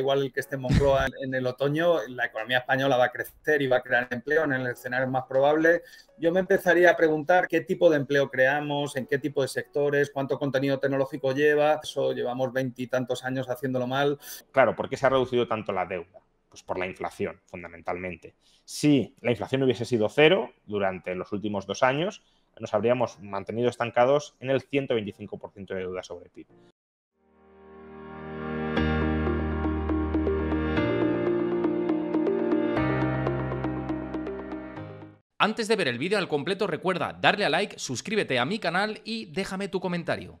igual que esté Moncloa en, en el otoño, la economía española va a crecer y va a crear empleo en el escenario más probable. Yo me empezaría a preguntar qué tipo de empleo creamos, en qué tipo de sectores, cuánto contenido tecnológico lleva. Eso llevamos veintitantos años haciéndolo mal. Claro, ¿por qué se ha reducido tanto la deuda? Pues por la inflación, fundamentalmente. Si la inflación hubiese sido cero durante los últimos dos años, nos habríamos mantenido estancados en el 125% de deuda sobre PIB. Antes de ver el vídeo al completo recuerda darle a like, suscríbete a mi canal y déjame tu comentario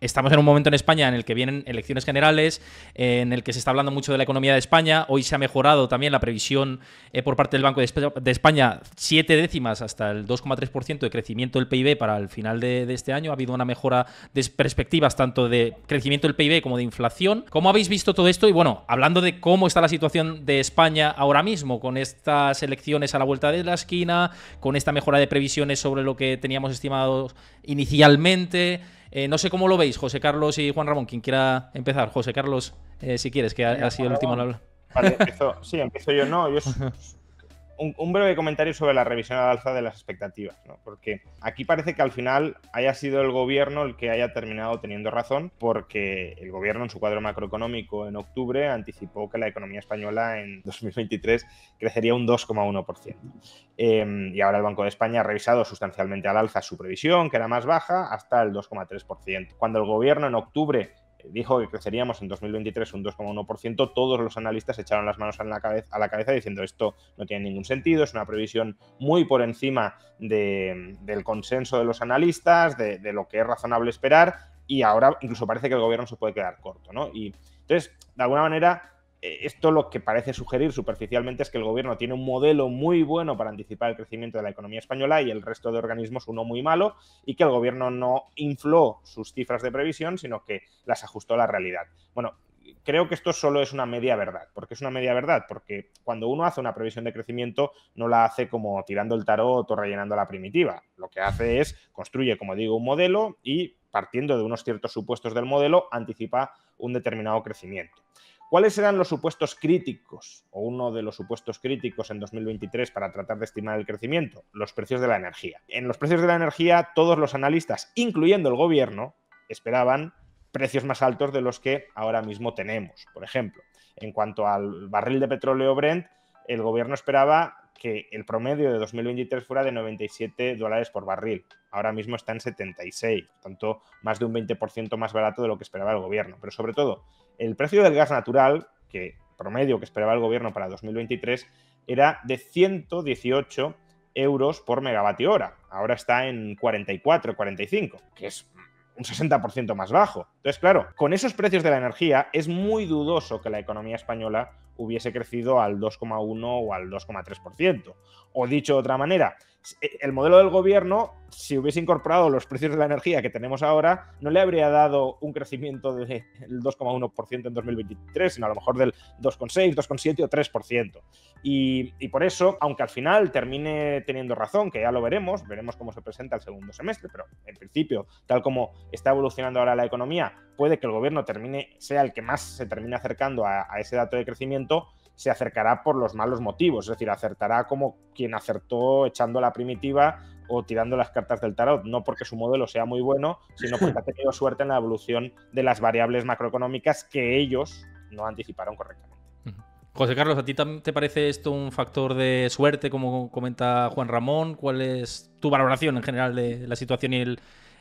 estamos en un momento en España en el que vienen elecciones generales, en el que se está hablando mucho de la economía de España. Hoy se ha mejorado también la previsión eh, por parte del Banco de España siete décimas hasta el 2,3% de crecimiento del PIB para el final de, de, este año. Ha habido una mejora de perspectivas tanto de crecimiento del PIB como de inflación. ¿Cómo habéis visto todo esto? Y bueno, hablando de cómo está la situación de España ahora mismo, con estas elecciones a la vuelta de la esquina, con esta mejora de previsiones sobre lo que teníamos estimado inicialmente. Eh, no sé cómo lo veis, José Carlos y Juan Ramón, quien quiera empezar. José Carlos, eh, si quieres, que ha, sido el último en hablar. Vale, empiezo. Sí, empiezo yo. No, yo un, breve comentario sobre la revisión al alza de las expectativas, ¿no? porque aquí parece que al final haya sido el gobierno el que haya terminado teniendo razón, porque el gobierno en su cuadro macroeconómico en octubre anticipó que la economía española en 2023 crecería un 2,1%. Em, y ahora el Banco de España ha revisado sustancialmente al alza su previsión, que era más baja, hasta el 2,3%. Cuando el gobierno en octubre dijo que creceríamos en 2023 un 2,1%, todos los analistas echaron las manos a la, cabeza, diciendo esto no tiene ningún sentido, es una previsión muy por encima del consenso de los analistas, de, lo que es razonable esperar, y ahora incluso parece que el gobierno se puede quedar corto, ¿no? Y entonces, de alguna manera, eh, esto lo que parece sugerir superficialmente es que el gobierno tiene un modelo muy bueno para anticipar el crecimiento de la economía española y el resto de organismos uno muy malo y que el gobierno no infló sus cifras de previsión, sino que las ajustó a la realidad. Bueno, creo que esto solo es una media verdad. porque es una media verdad? Porque cuando uno hace una previsión de crecimiento, no la hace como tirando el tarot o rellenando la primitiva. Lo que hace es construye, como digo, un modelo y partiendo de unos ciertos supuestos del modelo, anticipa un determinado crecimiento. ¿Cuáles eran los supuestos críticos o uno de los supuestos críticos en 2023 para tratar de estimar el crecimiento? Los precios de la energía. En los precios de la energía, todos los analistas, incluyendo el gobierno, esperaban precios más altos de los que ahora mismo tenemos. Por ejemplo, en cuanto al barril de petróleo Brent, el gobierno esperaba que el promedio de 2023 fuera de 97 dólares por barril. Ahora mismo está en 76, tanto, más de un 20% más barato de lo que esperaba el gobierno. Pero sobre todo, el precio del gas natural, que promedio que esperaba el gobierno para 2023, era de 118 euros por megavatio hora. Ahora está en 44, 45, que es un 60% más bajo. Entonces, claro, con esos precios de la energía es muy dudoso que la economía española hubiese crecido al 2,1 o al 2,3%. O dicho de otra manera, eh, el modelo del gobierno, si hubiese incorporado los precios de la energía que tenemos ahora, no le habría dado un crecimiento del 2,1% en 2023, sino a lo mejor del 2,6, 2,7 o 3%. Y, por eso, aunque al final termine teniendo razón, que ya lo veremos, veremos cómo se presenta el segundo semestre, pero en principio, tal como está evolucionando ahora la economía, puede que el gobierno termine, sea el que más se termine acercando a ese dato de crecimiento se acercará por los malos motivos, es decir, acertará como quien acertó echando la primitiva o tirando las cartas del tarot, no porque su modelo sea muy bueno, sino porque ha tenido suerte en la evolución de las variables macroeconómicas que ellos no anticiparon correctamente. José Carlos, ¿a ti te parece esto un factor de suerte, como comenta Juan Ramón? ¿Cuál es tu valoración en general de la situación y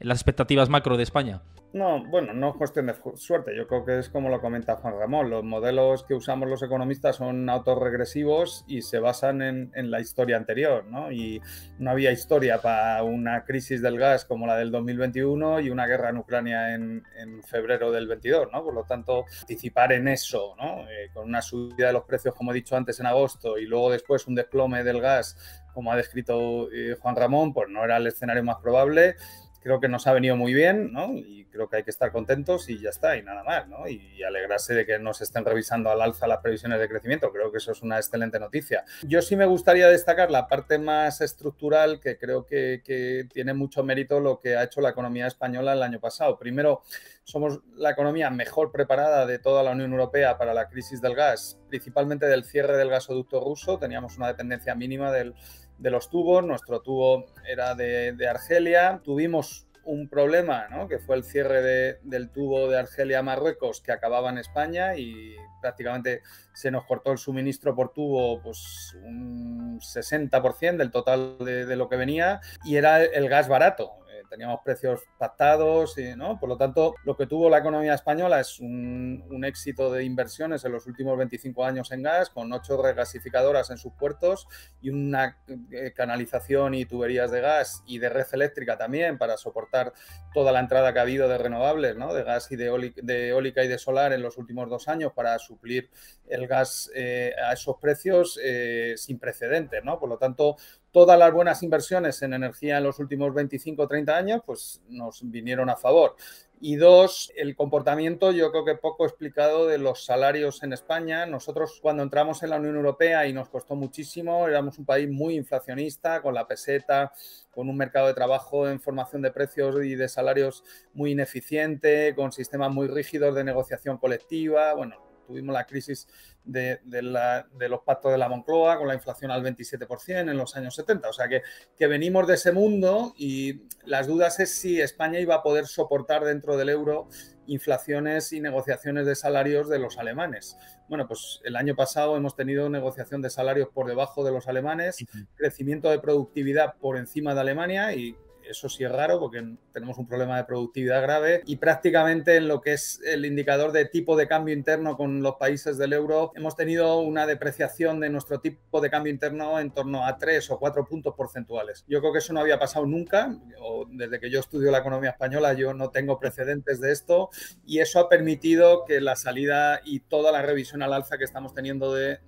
las expectativas macro de España? No, bueno, no es cuestión de suerte. Yo creo que es como lo comenta Juan Ramón. Los modelos que usamos los economistas son autorregresivos y se basan en, la historia anterior, ¿no? Y no había historia para una crisis del gas como la del 2021 y una guerra en Ucrania en, febrero del 22, ¿no? Por lo tanto, anticipar en eso, ¿no? Eh, con una subida de los precios, como he dicho antes, en agosto y luego después un desplome del gas, como ha descrito eh, Juan Ramón, pues no era el escenario más probable creo que nos ha venido muy bien, ¿no? Y creo que hay que estar contentos y ya está, y nada más, ¿no? Y alegrarse de que nos estén revisando al alza las previsiones de crecimiento, creo que eso es una excelente noticia. Yo sí me gustaría destacar la parte más estructural que creo que, que tiene mucho mérito lo que ha hecho la economía española el año pasado. Primero, somos la economía mejor preparada de toda la Unión Europea para la crisis del gas, principalmente del cierre del gasoducto ruso, teníamos una dependencia mínima del de los tubos, nuestro tubo era de, Argelia, tuvimos un problema, que fue el cierre de, del tubo de Argelia Marruecos que acababa en España y prácticamente se nos cortó el suministro por tubo pues un 60% del total de, lo que venía y era el gas barato teníamos precios pactados, y, ¿no? Por lo tanto, lo que tuvo la economía española es un, éxito de inversiones en los últimos 25 años en gas, con ocho regasificadoras en sus puertos y una eh, canalización y tuberías de gas y de red eléctrica también para soportar toda la entrada que ha habido de renovables, ¿no? De gas y de, eólica, de eólica y de solar en los últimos dos años para suplir el gas eh, a esos precios eh, sin precedentes, ¿no? Por lo tanto, todas las buenas inversiones en energía en los últimos 25 o 30 años, pues nos vinieron a favor. Y dos, el comportamiento yo creo que poco explicado de los salarios en España. Nosotros cuando entramos en la Unión Europea y nos costó muchísimo, éramos un país muy inflacionista, con la peseta, con un mercado de trabajo en formación de precios y de salarios muy ineficiente, con sistemas muy rígidos de negociación colectiva, bueno, tuvimos la crisis de, los pactos de la Moncloa con la inflación al 27% en los años 70. O sea que, venimos de ese mundo y las dudas es si España iba a poder soportar dentro del euro inflaciones y negociaciones de salarios de los alemanes. Bueno, pues el año pasado hemos tenido negociación de salarios por debajo de los alemanes, crecimiento de productividad por encima de Alemania y eso sí es raro porque tenemos un problema de productividad grave y prácticamente en lo que es el indicador de tipo de cambio interno con los países del euro hemos tenido una depreciación de nuestro tipo de cambio interno en torno a 3 o 4 puntos porcentuales. Yo creo que eso no había pasado nunca, o desde que yo estudio la economía española yo no tengo precedentes de esto y eso ha permitido que la salida y toda la revisión al alza que estamos teniendo de,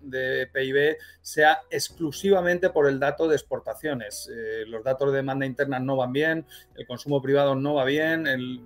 PIB sea exclusivamente por el dato de exportaciones. Eh, los datos de demanda interna no van bien, el consumo privado no va bien, el,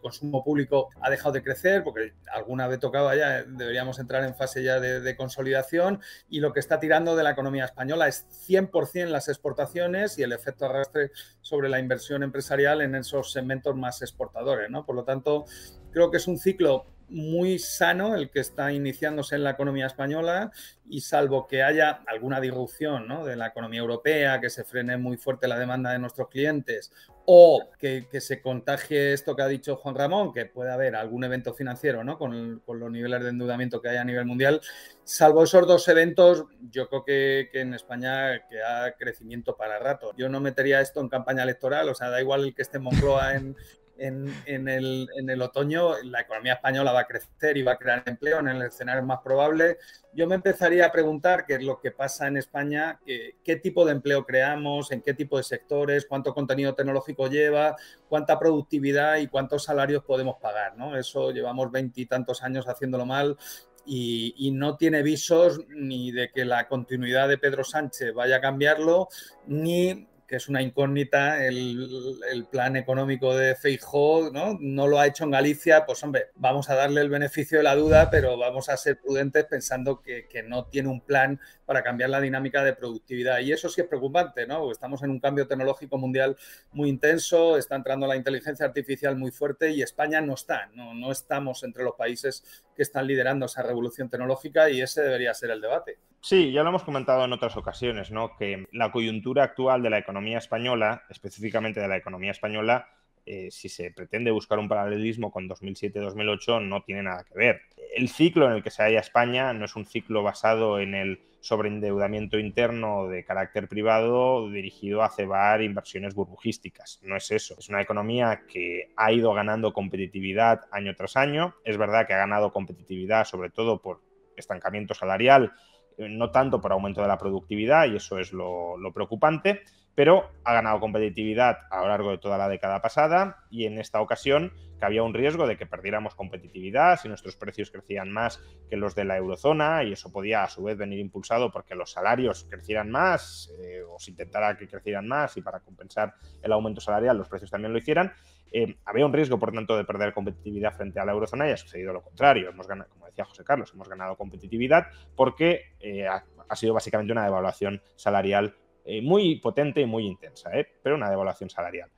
consumo público ha dejado de crecer, porque alguna vez tocaba ya, deberíamos entrar en fase ya de, consolidación, y lo que está tirando de la economía española es 100% las exportaciones y el efecto arrastre sobre la inversión empresarial en esos segmentos más exportadores. ¿no? Por lo tanto, creo que es un ciclo muy sano el que está iniciándose en la economía española y salvo que haya alguna disrupción de la economía europea, que se frene muy fuerte la demanda de nuestros clientes o que, se contagie esto que ha dicho Juan Ramón, que puede haber algún evento financiero ¿no? con, los niveles de endeudamiento que hay a nivel mundial, salvo esos dos eventos, yo creo que, en España queda crecimiento para rato. Yo no metería esto en campaña electoral, o sea, da igual que esté Moncloa en, en, el, otoño la economía española va a crecer y va a crear empleo en el escenario más probable. Yo me empezaría a preguntar qué es lo que pasa en España, qué, tipo de empleo creamos, en qué tipo de sectores, cuánto contenido tecnológico lleva, cuánta productividad y cuántos salarios podemos pagar. ¿no? Eso llevamos veintitantos años haciéndolo mal y, no tiene visos ni de que la continuidad de Pedro Sánchez vaya a cambiarlo, ni que es una incógnita, el, plan económico de Feijóo, ¿no? No lo ha hecho en Galicia, pues hombre, vamos a darle el beneficio de la duda, pero vamos a ser prudentes pensando que, no tiene un plan para cambiar la dinámica de productividad. Y eso sí es preocupante, ¿no? estamos en un cambio tecnológico mundial muy intenso, está entrando la inteligencia artificial muy fuerte y España no está, no, no estamos entre los países que están liderando esa revolución tecnológica y ese debería ser el debate. Sí, ya lo hemos comentado en otras ocasiones, ¿no? Que la coyuntura actual de la economía española, específicamente de la economía española, eh, si se pretende buscar un paralelismo con 2007-2008, no tiene nada que ver. El ciclo en el que se halla España no es un ciclo basado en el sobreendeudamiento interno de carácter privado dirigido a cebar inversiones burbujísticas. No es eso. Es una economía que ha ido ganando competitividad año tras año. Es verdad que ha ganado competitividad sobre todo por estancamiento salarial, eh, no tanto por aumento de la productividad, y eso es lo preocupante pero ha ganado competitividad a lo largo de toda la década pasada y en esta ocasión que había un riesgo de que perdiéramos competitividad si nuestros precios crecían más que los de la eurozona y eso podía a su vez venir impulsado porque los salarios crecieran más eh, o se intentara que crecieran más y para compensar el aumento salarial los precios también lo hicieran. Eh, había un riesgo, por tanto, de perder competitividad frente a la eurozona y ha sucedido lo contrario. Hemos ganado, como decía José Carlos, hemos ganado competitividad porque eh, ha, ha sido básicamente una devaluación salarial eh, muy potente y muy intensa, ¿eh? pero una devaluación salarial.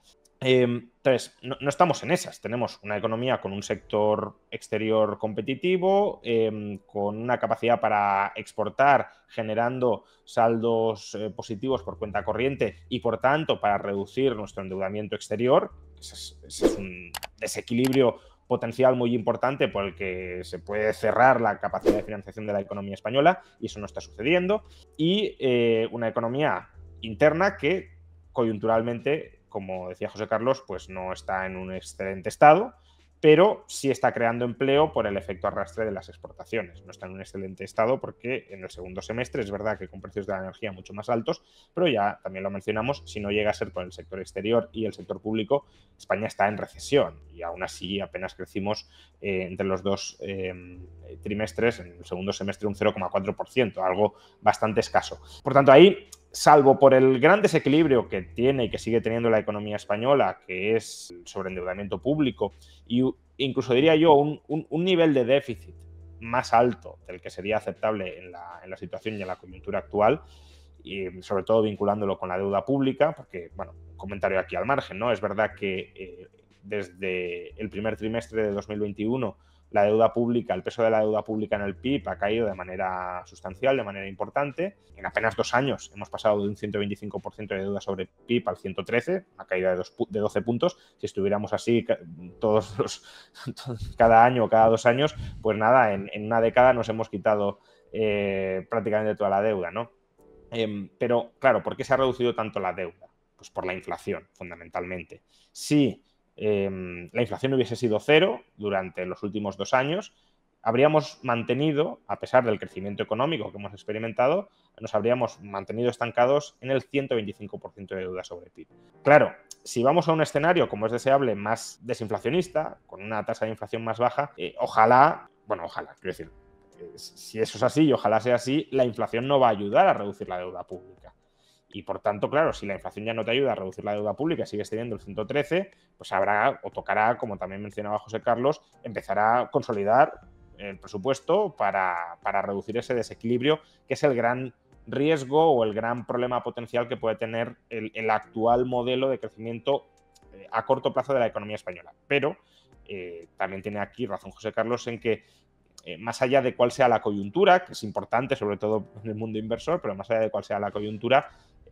Em, entonces, no, estamos en esas. Tenemos una economía con un sector exterior competitivo, em, con una capacidad para exportar, generando saldos eh, positivos por cuenta corriente y, por tanto, para reducir nuestro endeudamiento exterior. Ese es, un desequilibrio potencial muy importante por el que se puede cerrar la capacidad de financiación de la economía española y eso no está sucediendo. Y una economía interna que coyunturalmente, como decía José Carlos, pues no está en un excelente estado, pero sí está creando empleo por el efecto arrastre de las exportaciones. No está en un excelente estado porque en el segundo semestre es verdad que con precios de la energía mucho más altos, pero ya también lo mencionamos, si no llega a ser con el sector exterior y el sector público, España está en recesión y aún así apenas crecimos eh, entre los dos eh, trimestres, en el segundo semestre un 0,4%, algo bastante escaso. Por tanto, ahí salvo por el gran desequilibrio que tiene y que sigue teniendo la economía española, que es el sobreendeudamiento público, y incluso diría yo un, nivel de déficit más alto del que sería aceptable en la, situación y en la coyuntura actual, y sobre todo vinculándolo con la deuda pública, porque, bueno, comentario aquí al margen, ¿no? Es verdad que eh, desde el primer trimestre de 2021 la deuda pública, el peso de la deuda pública en el PIB ha caído de manera sustancial, de manera importante. En apenas dos años hemos pasado de un 125% de deuda sobre PIB al 113, una caída de, 12 puntos. Si estuviéramos así todos los, cada año o cada dos años, pues nada, en, una década nos hemos quitado eh, prácticamente toda la deuda, ¿no? Em, pero claro, ¿por qué se ha reducido tanto la deuda? Pues por la inflación, fundamentalmente. sí Em, la inflación hubiese sido cero durante los últimos dos años, habríamos mantenido, a pesar del crecimiento económico que hemos experimentado, nos habríamos mantenido estancados en el 125% de deuda sobre PIB. Claro, si vamos a un escenario, como es deseable, más desinflacionista, con una tasa de inflación más baja, eh, ojalá, bueno, ojalá, quiero decir, eh, si eso es así y ojalá sea así, la inflación no va a ayudar a reducir la deuda pública. Y por tanto, claro, si la inflación ya no te ayuda a reducir la deuda pública, sigues teniendo el 113, pues habrá o tocará, como también mencionaba José Carlos, empezar a consolidar el presupuesto para, reducir ese desequilibrio, que es el gran riesgo o el gran problema potencial que puede tener el, actual modelo de crecimiento eh, a corto plazo de la economía española. Pero eh, también tiene aquí razón José Carlos en que eh, más allá de cuál sea la coyuntura, que es importante sobre todo en el mundo inversor, pero más allá de cuál sea la coyuntura,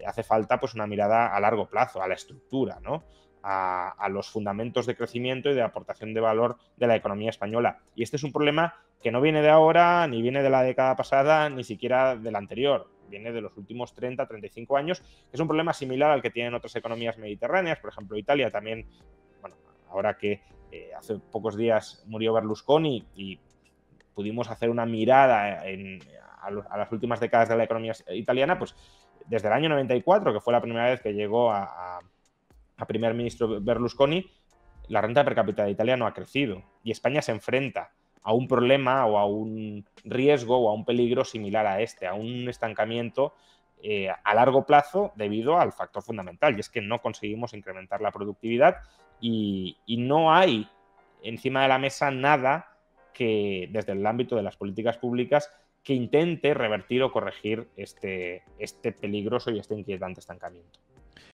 hace falta pues una mirada a largo plazo, a la estructura, ¿no? A, los fundamentos de crecimiento y de aportación de valor de la economía española. Y este es un problema que no viene de ahora, ni viene de la década pasada, ni siquiera del anterior. Viene de los últimos 30, 35 años. Es un problema similar al que tienen otras economías mediterráneas, por ejemplo, Italia también. Bueno, ahora que eh, hace pocos días murió Berlusconi y pudimos hacer una mirada a, a las últimas décadas de la economía italiana, pues desde el año 94, que fue la primera vez que llegó a, primer ministro Berlusconi, la renta per cápita de Italia no ha crecido y España se enfrenta a un problema o a un riesgo o a un peligro similar a este, a un estancamiento eh, a largo plazo debido al factor fundamental, y es que no conseguimos incrementar la productividad y no hay encima de la mesa nada que desde el ámbito de las políticas públicas que intente revertir o corregir este, este peligroso y este inquietante estancamiento.